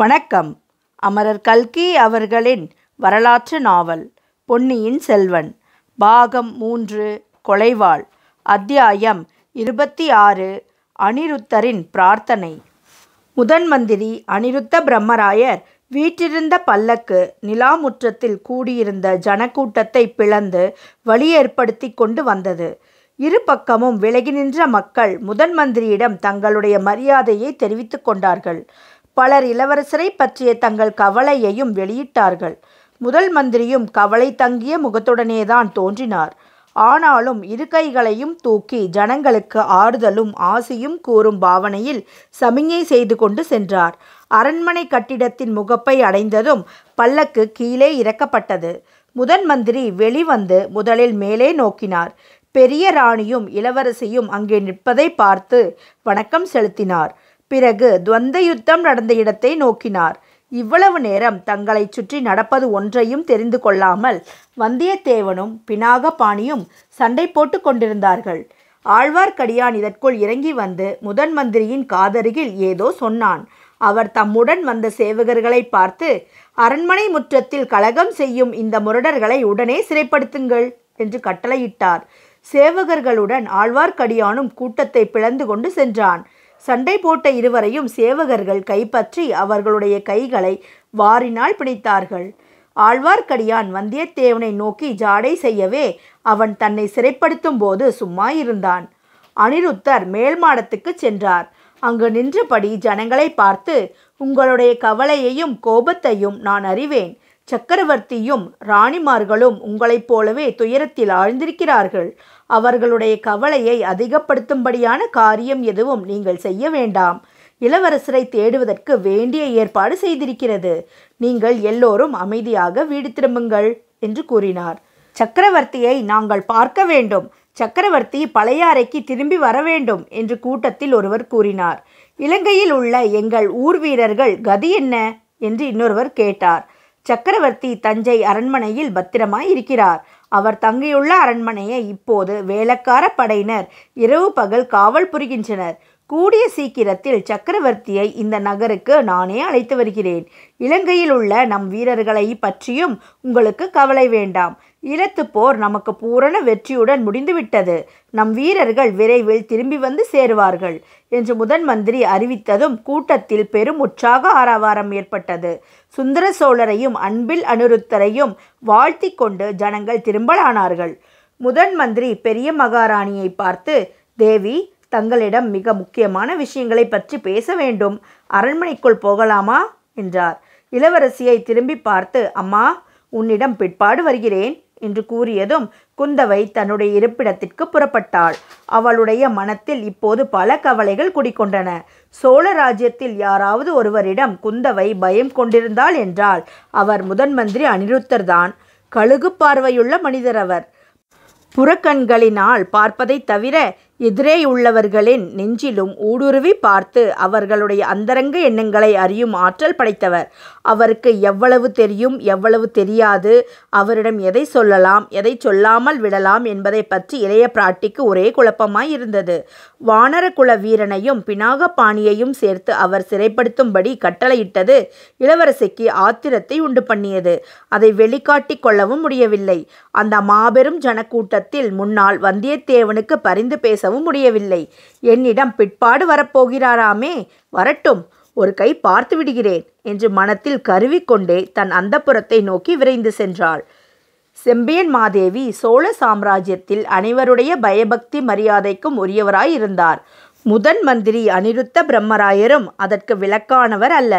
வணக்கம் அமரர் கல்கி அவர்களின் வரலாற்று நாவல் பொன்னியின் செல்வன் பாகம் மூன்று கொலைவாள் அத்தியாயம் இருபத்தி ஆறு அனிருத்தரின் பிரார்த்தனை முதன் மந்திரி அனிருத்த பிரம்மராயர் வீற்றிருந்த பல்லக்கு நிலாமுற்றத்தில் கூடியிருந்த ஜனக்கூட்டத்தை பிளந்து வழி ஏற்படுத்தி கொண்டு வந்தது இரு பக்கமும் விலகி நின்ற மக்கள் முதன் மந்திரியிடம் தங்களுடைய மரியாதையை தெரிவித்து கொண்டார்கள் பலர் இளவரசரை பற்றிய தங்கள் கவலையையும் வெளியிட்டார்கள் முதல் மந்திரியும் கவலை தங்கிய முகத்துடனேதான் தோன்றினார் ஆனாலும் இரு கைகளையும் தூக்கி ஜனங்களுக்கு ஆறுதலும் ஆசியும் கூறும் பாவனையில் சமிஞை செய்து கொண்டு சென்றார் அரண்மனை கட்டிடத்தின் முகப்பை அடைந்ததும் பல்லக்கு கீழே இறக்கப்பட்டது முதன் மந்திரி வெளிவந்து முதலில் மேலே நோக்கினார் பெரிய ராணியும் இளவரசியும் அங்கே நிற்பதை பார்த்து வணக்கம் செலுத்தினார் பிறகு துவந்த யுத்தம் நடந்த இடத்தை நோக்கினார் இவ்வளவு நேரம் தங்களை சுற்றி நடப்பது ஒன்றையும் தெரிந்து கொள்ளாமல் வந்தியத்தேவனும் பினாகபாணியும் சண்டை போட்டு கொண்டிருந்தார்கள் ஆழ்வார்க்கடியான் இதற்குள் இறங்கி வந்து முதன் மந்திரியின் காதருகில் ஏதோ சொன்னான் அவர் தம்முடன் வந்த சேவகர்களை பார்த்து அரண்மனை முற்றத்தில் கலகம் செய்யும் இந்த முரடர்களை உடனே சிறைப்படுத்துங்கள் என்று கட்டளையிட்டார் சேவகர்களுடன் ஆழ்வார்க்கடியானும் கூட்டத்தை பிளந்து கொண்டு சென்றான் சண்டை போட்ட இருவரையும் சேவகர்கள் கைப்பற்றி அவர்களுடைய கைகளை வாரினால் பிடித்தார்கள் ஆழ்வார்க்கடியான் வந்தியத்தேவனை நோக்கி ஜாடை செய்யவே அவன் தன்னை சிறைப்படுத்தும் போது சும்மா இருந்தான் அனிருத்தர் மேல் மாடத்துக்கு சென்றார் அங்கு நின்றபடி ஜனங்களை பார்த்து உங்களுடைய கவலையையும் கோபத்தையும் நான் அறிவேன் சக்கரவர்த்தியும் ராணிமார்களும் உங்களைப் போலவே துயரத்தில் ஆழ்ந்திருக்கிறார்கள் அவர்களுடைய கவலையை அதிகப்படுத்தும்படியான காரியம் எதுவும் நீங்கள் செய்ய வேண்டாம் இளவரசரை தேடுவதற்கு வேண்டிய ஏற்பாடு செய்திருக்கிறது நீங்கள் எல்லோரும் அமைதியாக வீடு திரும்புங்கள் என்று கூறினார் சக்கரவர்த்தியை நாங்கள் பார்க்க வேண்டும் சக்கரவர்த்தி பழையாறைக்கு திரும்பி வர வேண்டும் என்று கூட்டத்தில் ஒருவர் கூறினார் இலங்கையில் உள்ள எங்கள் ஊர் வீரர்கள் கதி என்ன என்று இன்னொருவர் கேட்டார் சக்கரவர்த்தி தஞ்சை அரண்மனையில் பத்திரமாய் இருக்கிறார் அவர் தங்கியுள்ள அரண்மனையை இப்போது வேலக்கார படையினர் இரவு பகல் காவல் புரிகின்றனர் கூடிய சீக்கிரத்தில் சக்கரவர்த்தியை இந்த நகருக்கு நானே அழைத்து வருகிறேன் இலங்கையில் உள்ள நம் வீரர்களை பற்றியும் உங்களுக்கு கவலை வேண்டாம் ஈழத்து போர் நமக்கு பூரண வெற்றியுடன் முடிந்துவிட்டது நம் வீரர்கள் விரைவில் திரும்பி வந்து சேருவார்கள் என்று முதன் மந்திரி அறிவித்ததும் கூட்டத்தில் பெரும் உற்சாக ஆரவாரம் ஏற்பட்டது சுந்தர சோழரையும் அன்பில் அனுருத்தரையும் வாழ்த்தி கொண்டு ஜனங்கள் திரும்பலானார்கள் முதன் மந்திரி பெரிய மகாராணியை பார்த்து தேவி தங்களிடம் மிக முக்கியமான விஷயங்களை பற்றி பேச வேண்டும் அரண்மனைக்குள் போகலாமா என்றார் இளவரசியை திரும்பி பார்த்து அம்மா உன்னிடம் பிற்பாடு வருகிறேன் என்று கூறியதும் குந்தவை தன்னுடைய இருப்பிடத்திற்கு புறப்பட்டாள் அவளுடைய மனத்தில் இப்போது பல கவலைகள் குடிக்கொண்டன சோழ ராஜ்யத்தில் யாராவது ஒருவரிடம் குந்தவை பயம் கொண்டிருந்தாள் என்றால் அவர் முதன் மந்திரி அனிருத்தர் தான் கழுகு பார்வையுள்ள மனிதர் அவர் புறக்கண்களினால் பார்ப்பதை தவிர எதிரேயுள்ளவர்களின் நெஞ்சிலும் ஊடுருவி பார்த்து அவர்களுடைய அந்தரங்க எண்ணங்களை அறியும் ஆற்றல் படைத்தவர் அவருக்கு எவ்வளவு தெரியும் எவ்வளவு தெரியாது அவரிடம் எதை சொல்லலாம் எதை சொல்லாமல் விடலாம் என்பதை பற்றி இளைய பிராட்டிக்கு ஒரே குழப்பமாய் இருந்தது வானரகுல வீரனையும் பினாகபாணியையும் சேர்த்து அவர் சிறைப்படுத்தும்படி கட்டளையிட்டது இளவரசிக்கு ஆத்திரத்தை உண்டு பண்ணியது அதை வெளிக்காட்டி கொள்ளவும் முடியவில்லை அந்த மாபெரும் ஜனக்கூட்டத்தில் முன்னால் வந்தியத்தேவனுக்கு பரிந்து பேச பேசவும் முடியவில்லை என்னிடம் பிற்பாடு வரப்போகிறாராமே வரட்டும் ஒரு கை பார்த்து விடுகிறேன் என்று மனத்தில் கருவிக்கொண்டே தன் அந்தப்புறத்தை நோக்கி விரைந்து சென்றாள் செம்பியன் மாதேவி சோழ சாம்ராஜ்யத்தில் அனைவருடைய பயபக்தி மரியாதைக்கும் உரியவராய் இருந்தார் முதன் மந்திரி அனிருத்த பிரம்மராயரும் அதற்கு விளக்கானவர் அல்ல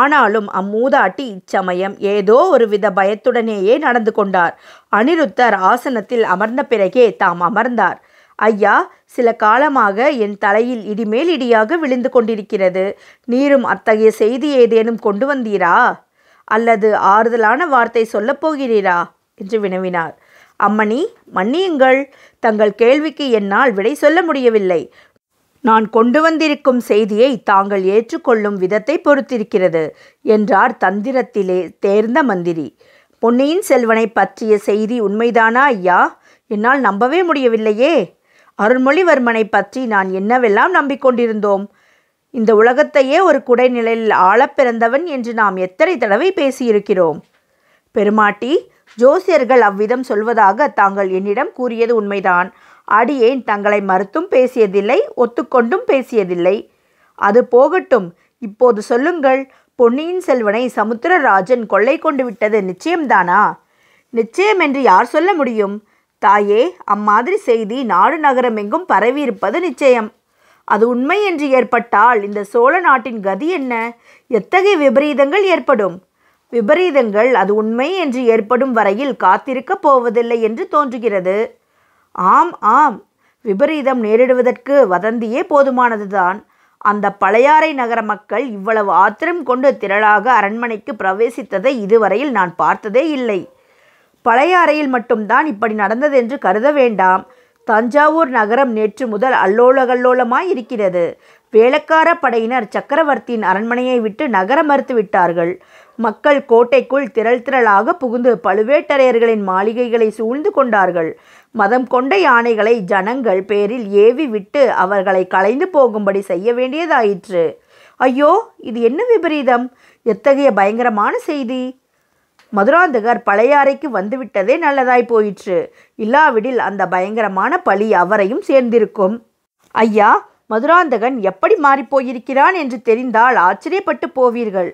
ஆனாலும் அம்மூதாட்டி இச்சமயம் ஏதோ ஒரு வித பயத்துடனேயே நடந்து கொண்டார் அனிருத்தர் ஆசனத்தில் அமர்ந்த பிறகே தாம் அமர்ந்தார் ஐயா சில காலமாக என் தலையில் இடிமேல் இடியாக விழுந்து கொண்டிருக்கிறது நீரும் அத்தகைய செய்தி ஏதேனும் கொண்டு வந்தீரா அல்லது ஆறுதலான வார்த்தை சொல்லப் போகிறீரா என்று வினவினார் அம்மணி மன்னியுங்கள் தங்கள் கேள்விக்கு என்னால் விடை சொல்ல முடியவில்லை நான் கொண்டு வந்திருக்கும் செய்தியை தாங்கள் ஏற்றுக்கொள்ளும் விதத்தை பொறுத்திருக்கிறது என்றார் தந்திரத்திலே தேர்ந்த மந்திரி பொன்னியின் செல்வனை பற்றிய செய்தி உண்மைதானா ஐயா என்னால் நம்பவே முடியவில்லையே அருள்மொழிவர்மனை பற்றி நான் என்னவெல்லாம் நம்பிக்கொண்டிருந்தோம் இந்த உலகத்தையே ஒரு குடைநிலையில் ஆள பிறந்தவன் என்று நாம் எத்தனை தடவை பேசியிருக்கிறோம் பெருமாட்டி ஜோசியர்கள் அவ்விதம் சொல்வதாக தாங்கள் என்னிடம் கூறியது உண்மைதான் அடியேன் தங்களை மறுத்தும் பேசியதில்லை ஒத்துக்கொண்டும் பேசியதில்லை அது போகட்டும் இப்போது சொல்லுங்கள் பொன்னியின் செல்வனை சமுத்திரராஜன் கொள்ளை கொண்டு விட்டது நிச்சயம்தானா நிச்சயம் என்று யார் சொல்ல முடியும் தாயே அம்மாதிரி செய்தி நாடு நகரமெங்கும் பரவியிருப்பது நிச்சயம் அது உண்மை என்று ஏற்பட்டால் இந்த சோழ நாட்டின் கதி என்ன எத்தகைய விபரீதங்கள் ஏற்படும் விபரீதங்கள் அது உண்மை என்று ஏற்படும் வரையில் காத்திருக்கப் போவதில்லை என்று தோன்றுகிறது ஆம் ஆம் விபரீதம் நேரிடுவதற்கு வதந்தியே போதுமானதுதான் அந்த பழையாறை நகர மக்கள் இவ்வளவு ஆத்திரம் கொண்டு திரளாக அரண்மனைக்கு பிரவேசித்ததை இதுவரையில் நான் பார்த்ததே இல்லை பழைய அறையில் மட்டும்தான் இப்படி நடந்தது என்று கருத வேண்டாம் தஞ்சாவூர் நகரம் நேற்று முதல் அல்லோலகல்லோலமாய் இருக்கிறது வேளக்கார படையினர் சக்கரவர்த்தியின் அரண்மனையை விட்டு நகர மறுத்து விட்டார்கள் மக்கள் கோட்டைக்குள் திரள் திரளாக புகுந்து பழுவேட்டரையர்களின் மாளிகைகளை சூழ்ந்து கொண்டார்கள் மதம் கொண்ட யானைகளை ஜனங்கள் பேரில் ஏவி விட்டு அவர்களை கலைந்து போகும்படி செய்ய வேண்டியதாயிற்று ஐயோ இது என்ன விபரீதம் எத்தகைய பயங்கரமான செய்தி மதுராந்தகர் பழையாறைக்கு வந்துவிட்டதே நல்லதாய் போயிற்று இல்லாவிடில் அந்த பயங்கரமான பழி அவரையும் சேர்ந்திருக்கும் ஐயா மதுராந்தகன் எப்படி மாறிப்போயிருக்கிறான் என்று தெரிந்தால் ஆச்சரியப்பட்டு போவீர்கள்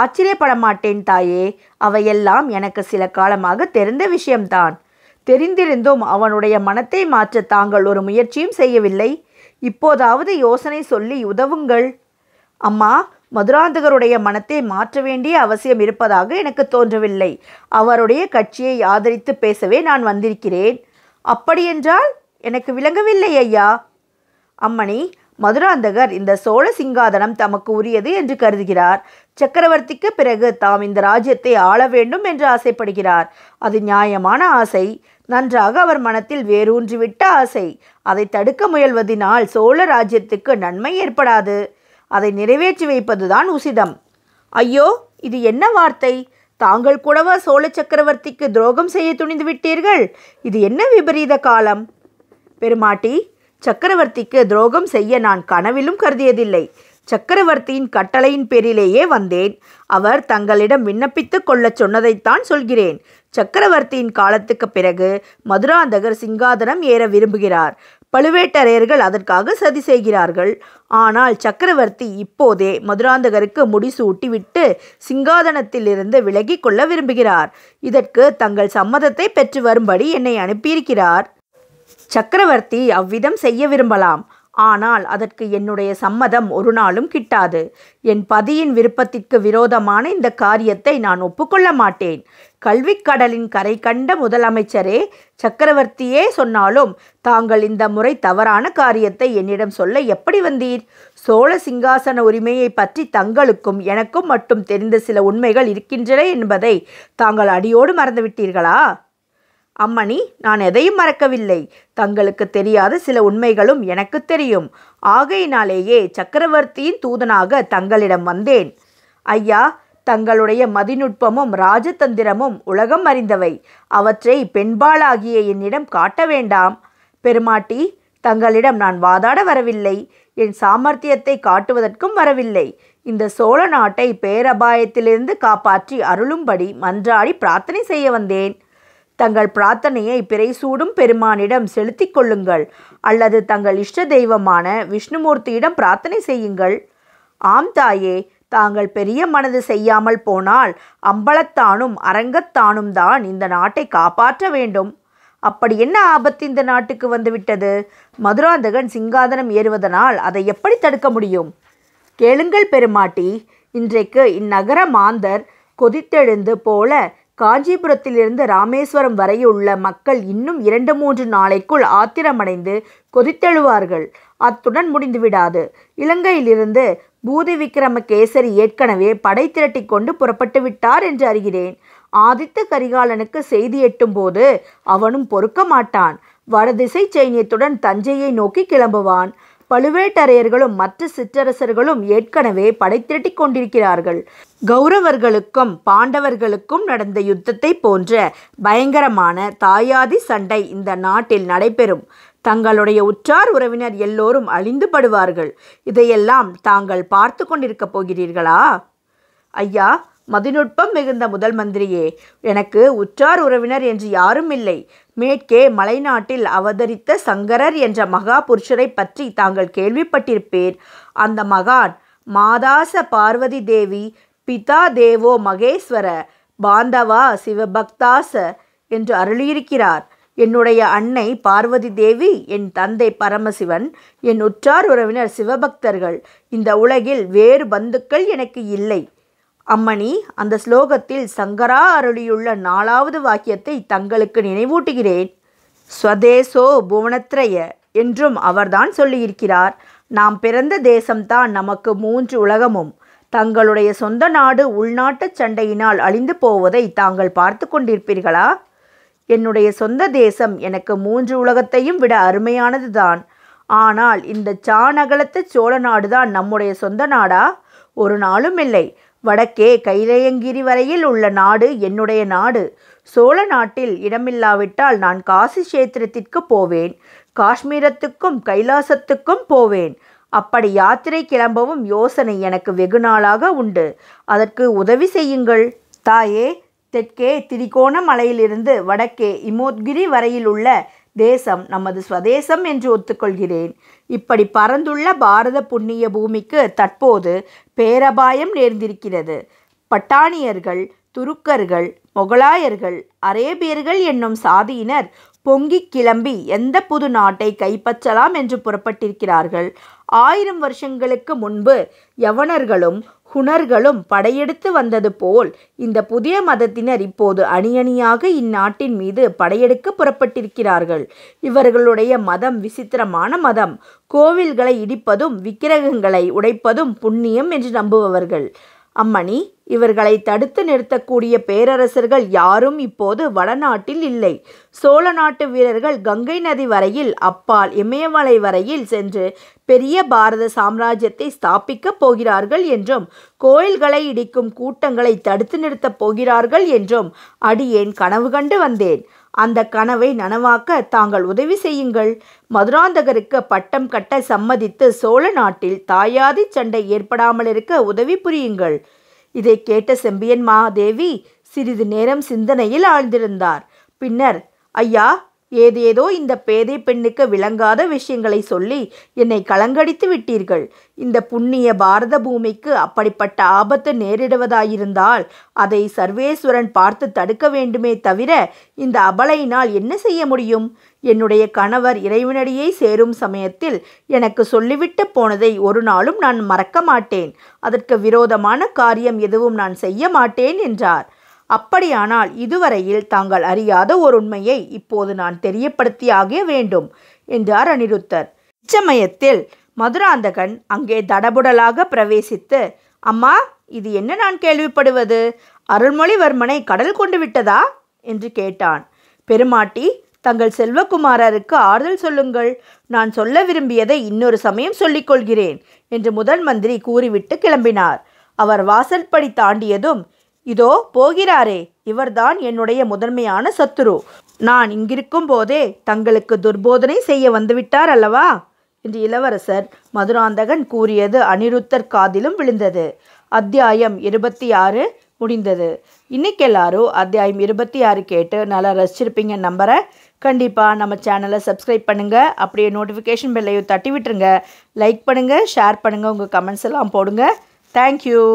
ஆச்சரியப்பட மாட்டேன் தாயே அவையெல்லாம் எனக்கு சில காலமாக தெரிந்த விஷயம்தான் தெரிந்திருந்தும் அவனுடைய மனத்தை மாற்ற தாங்கள் ஒரு முயற்சியும் செய்யவில்லை இப்போதாவது யோசனை சொல்லி உதவுங்கள் அம்மா மதுராந்தகருடைய மனத்தை மாற்ற வேண்டிய அவசியம் இருப்பதாக எனக்கு தோன்றவில்லை அவருடைய கட்சியை ஆதரித்து பேசவே நான் வந்திருக்கிறேன் அப்படியென்றால் எனக்கு விளங்கவில்லை ஐயா அம்மணி மதுராந்தகர் இந்த சோழ சிங்காதனம் தமக்கு உரியது என்று கருதுகிறார் சக்கரவர்த்திக்கு பிறகு தாம் இந்த ராஜ்யத்தை ஆள வேண்டும் என்று ஆசைப்படுகிறார் அது நியாயமான ஆசை நன்றாக அவர் மனத்தில் வேரூன்றிவிட்ட ஆசை அதை தடுக்க முயல்வதினால் சோழ ராஜ்யத்துக்கு நன்மை ஏற்படாது அதை நிறைவேற்றி வைப்பதுதான் உசிதம் ஐயோ இது என்ன வார்த்தை தாங்கள் கூடவா சோழ சக்கரவர்த்திக்கு துரோகம் செய்ய துணிந்து விட்டீர்கள் இது என்ன விபரீத காலம் பெருமாட்டி சக்கரவர்த்திக்கு துரோகம் செய்ய நான் கனவிலும் கருதியதில்லை சக்கரவர்த்தியின் கட்டளையின் பேரிலேயே வந்தேன் அவர் தங்களிடம் விண்ணப்பித்து கொள்ளச் சொன்னதைத்தான் சொல்கிறேன் சக்கரவர்த்தியின் காலத்துக்கு பிறகு மதுராந்தகர் சிங்காதனம் ஏற விரும்புகிறார் பழுவேட்டரையர்கள் அதற்காக சதி செய்கிறார்கள் ஆனால் சக்கரவர்த்தி இப்போதே மதுராந்தகருக்கு முடிசூட்டிவிட்டு சிங்காதனத்திலிருந்து விலகி கொள்ள விரும்புகிறார் இதற்கு தங்கள் சம்மதத்தை பெற்று வரும்படி என்னை அனுப்பியிருக்கிறார் சக்கரவர்த்தி அவ்விதம் செய்ய விரும்பலாம் ஆனால் அதற்கு என்னுடைய சம்மதம் ஒரு நாளும் கிட்டாது என் பதியின் விருப்பத்திற்கு விரோதமான இந்த காரியத்தை நான் ஒப்புக்கொள்ள மாட்டேன் கல்விக்கடலின் கரை கண்ட முதலமைச்சரே சக்கரவர்த்தியே சொன்னாலும் தாங்கள் இந்த முறை தவறான காரியத்தை என்னிடம் சொல்ல எப்படி வந்தீர் சோழ சிங்காசன உரிமையை பற்றி தங்களுக்கும் எனக்கும் மட்டும் தெரிந்த சில உண்மைகள் இருக்கின்றன என்பதை தாங்கள் அடியோடு மறந்துவிட்டீர்களா அம்மணி நான் எதையும் மறக்கவில்லை தங்களுக்கு தெரியாத சில உண்மைகளும் எனக்கு தெரியும் ஆகையினாலேயே சக்கரவர்த்தியின் தூதனாக தங்களிடம் வந்தேன் ஐயா தங்களுடைய மதிநுட்பமும் ராஜதந்திரமும் உலகம் அறிந்தவை அவற்றை பெண்பாளாகிய என்னிடம் காட்ட வேண்டாம் பெருமாட்டி தங்களிடம் நான் வாதாட வரவில்லை என் சாமர்த்தியத்தை காட்டுவதற்கும் வரவில்லை இந்த சோழ நாட்டை பேரபாயத்திலிருந்து காப்பாற்றி அருளும்படி மன்றாடி பிரார்த்தனை செய்ய வந்தேன் தங்கள் பிரார்த்தனையை பிறைசூடும் பெருமானிடம் செலுத்திக் கொள்ளுங்கள் அல்லது தங்கள் இஷ்ட தெய்வமான விஷ்ணுமூர்த்தியிடம் பிரார்த்தனை செய்யுங்கள் ஆம் தாயே தாங்கள் பெரிய மனது செய்யாமல் போனால் அம்பலத்தானும் அரங்கத்தானும் தான் இந்த நாட்டை காப்பாற்ற வேண்டும் அப்படி என்ன ஆபத்து இந்த நாட்டுக்கு வந்துவிட்டது மதுராந்தகன் சிங்காதனம் ஏறுவதனால் அதை எப்படி தடுக்க முடியும் கேளுங்கள் பெருமாட்டி இன்றைக்கு இந்நகர மாந்தர் கொதித்தெழுந்து போல காஞ்சிபுரத்திலிருந்து ராமேஸ்வரம் வரையுள்ள மக்கள் இன்னும் இரண்டு மூன்று நாளைக்குள் ஆத்திரமடைந்து கொதித்தெழுவார்கள் அத்துடன் முடிந்துவிடாது இலங்கையிலிருந்து பூதி விக்ரம கேசரி ஏற்கனவே படை திரட்டி கொண்டு புறப்பட்டு விட்டார் என்று அறிகிறேன் ஆதித்த கரிகாலனுக்கு செய்தி எட்டும் போது அவனும் பொறுக்க மாட்டான் வடதிசை சைன்யத்துடன் தஞ்சையை நோக்கி கிளம்புவான் பழுவேட்டரையர்களும் மற்ற சிற்றரசர்களும் ஏற்கனவே படை திரட்டிக் கொண்டிருக்கிறார்கள் கௌரவர்களுக்கும் பாண்டவர்களுக்கும் நடந்த யுத்தத்தை போன்ற பயங்கரமான தாயாதி சண்டை இந்த நாட்டில் நடைபெறும் தங்களுடைய உற்றார் உறவினர் எல்லோரும் அழிந்துபடுவார்கள் இதையெல்லாம் தாங்கள் பார்த்து கொண்டிருக்கப் போகிறீர்களா ஐயா மதிநுட்பம் மிகுந்த முதல் மந்திரியே எனக்கு உற்றார் உறவினர் என்று யாரும் இல்லை மேற்கே மலைநாட்டில் அவதரித்த சங்கரர் என்ற மகா புருஷரை பற்றி தாங்கள் கேள்விப்பட்டிருப்பேன் அந்த மகான் மாதாச பார்வதி தேவி பிதா தேவோ மகேஸ்வர பாந்தவா சிவபக்தாச என்று அருளியிருக்கிறார் என்னுடைய அன்னை பார்வதி தேவி என் தந்தை பரமசிவன் என் உற்றார் உறவினர் சிவபக்தர்கள் இந்த உலகில் வேறு பந்துக்கள் எனக்கு இல்லை அம்மணி அந்த ஸ்லோகத்தில் சங்கரா அருளியுள்ள நாலாவது வாக்கியத்தை தங்களுக்கு நினைவூட்டுகிறேன் ஸ்வதேசோ புவனத்ரய என்றும் அவர்தான் சொல்லியிருக்கிறார் நாம் பிறந்த தேசம்தான் நமக்கு மூன்று உலகமும் தங்களுடைய சொந்த நாடு உள்நாட்டு சண்டையினால் அழிந்து போவதை தாங்கள் பார்த்து கொண்டிருப்பீர்களா என்னுடைய சொந்த தேசம் எனக்கு மூன்று உலகத்தையும் விட அருமையானது தான் ஆனால் இந்த சாநகலத்து சோழ நாடுதான் நம்முடைய சொந்த நாடா ஒரு நாளும் இல்லை வடக்கே கைலையங்கிரி வரையில் உள்ள நாடு என்னுடைய நாடு சோழ நாட்டில் இடமில்லாவிட்டால் நான் காசி சேத்திரத்திற்கு போவேன் காஷ்மீரத்துக்கும் கைலாசத்துக்கும் போவேன் அப்படி யாத்திரை கிளம்பவும் யோசனை எனக்கு வெகு நாளாக உண்டு அதற்கு உதவி செய்யுங்கள் தாயே தெற்கே திரிகோண மலையிலிருந்து வடக்கே இமோத்கிரி வரையில் உள்ள தேசம் நமது சுவதேசம் என்று ஒத்துக்கொள்கிறேன் இப்படி பறந்துள்ள பாரத புண்ணிய பூமிக்கு தற்போது பேரபாயம் நேர்ந்திருக்கிறது பட்டானியர்கள் துருக்கர்கள் மொகலாயர்கள் அரேபியர்கள் என்னும் சாதியினர் பொங்கி கிளம்பி எந்த புது நாட்டை கைப்பற்றலாம் என்று புறப்பட்டிருக்கிறார்கள் ஆயிரம் வருஷங்களுக்கு முன்பு யவனர்களும் குணர்களும் படையெடுத்து வந்தது போல் இந்த புதிய மதத்தினர் இப்போது அணியணியாக இந்நாட்டின் மீது படையெடுக்க புறப்பட்டிருக்கிறார்கள் இவர்களுடைய மதம் விசித்திரமான மதம் கோவில்களை இடிப்பதும் விக்கிரகங்களை உடைப்பதும் புண்ணியம் என்று நம்புபவர்கள் அம்மணி இவர்களை தடுத்து நிறுத்தக்கூடிய பேரரசர்கள் யாரும் இப்போது வடநாட்டில் இல்லை சோழ நாட்டு வீரர்கள் கங்கை நதி வரையில் அப்பால் இமயமலை வரையில் சென்று பெரிய பாரத சாம்ராஜ்யத்தை ஸ்தாபிக்கப் போகிறார்கள் என்றும் கோயில்களை இடிக்கும் கூட்டங்களை தடுத்து நிறுத்தப் போகிறார்கள் என்றும் அடியேன் கனவு கண்டு வந்தேன் அந்த கனவை நனவாக்க தாங்கள் உதவி செய்யுங்கள் மதுராந்தகருக்கு பட்டம் கட்ட சம்மதித்து சோழ நாட்டில் தாயாதி சண்டை ஏற்படாமல் இருக்க உதவி புரியுங்கள் இதை கேட்ட செம்பியன் மாதேவி சிறிது நேரம் சிந்தனையில் ஆழ்ந்திருந்தார் பின்னர் ஐயா ஏதேதோ இந்த பேதை பெண்ணுக்கு விளங்காத விஷயங்களை சொல்லி என்னை கலங்கடித்து விட்டீர்கள் இந்த புண்ணிய பாரத பூமிக்கு அப்படிப்பட்ட ஆபத்து நேரிடுவதாயிருந்தால் அதை சர்வேஸ்வரன் பார்த்து தடுக்க வேண்டுமே தவிர இந்த அபலையினால் என்ன செய்ய முடியும் என்னுடைய கணவர் இறைவனடியை சேரும் சமயத்தில் எனக்கு சொல்லிவிட்டு போனதை ஒரு நாளும் நான் மறக்க மாட்டேன் அதற்கு விரோதமான காரியம் எதுவும் நான் செய்ய மாட்டேன் என்றார் அப்படியானால் இதுவரையில் தாங்கள் அறியாத ஒரு உண்மையை இப்போது நான் தெரியப்படுத்தியாகிய வேண்டும் என்றார் அனிருத்தர் இச்சமயத்தில் மதுராந்தகன் அங்கே தடபுடலாக பிரவேசித்து அம்மா இது என்ன நான் கேள்விப்படுவது அருள்மொழிவர்மனை கடல் கொண்டு விட்டதா என்று கேட்டான் பெருமாட்டி தங்கள் செல்வகுமாரருக்கு ஆறுதல் சொல்லுங்கள் நான் சொல்ல விரும்பியதை இன்னொரு சமயம் சொல்லிக்கொள்கிறேன் என்று முதல் மந்திரி கூறிவிட்டு கிளம்பினார் அவர் வாசற்படி தாண்டியதும் இதோ போகிறாரே இவர்தான் என்னுடைய முதன்மையான சத்துரு நான் இங்கிருக்கும் போதே தங்களுக்கு துர்போதனை செய்ய வந்துவிட்டார் அல்லவா என்று இளவரசர் மதுராந்தகன் கூறியது அனிருத்தர் காதிலும் விழுந்தது அத்தியாயம் இருபத்தி ஆறு முடிந்தது இன்றைக்கி எல்லாரும் அத்தியாயம் இருபத்தி ஆறு கேட்டு நல்லா ரசிச்சிருப்பீங்க நம்புகிறேன் கண்டிப்பாக நம்ம சேனலை சப்ஸ்கிரைப் பண்ணுங்கள் அப்படியே நோட்டிஃபிகேஷன் பெல்லையும் தட்டி விட்டுருங்க லைக் பண்ணுங்கள் ஷேர் பண்ணுங்கள் உங்கள் கமெண்ட்ஸ் எல்லாம் போடுங்க தேங்க்யூ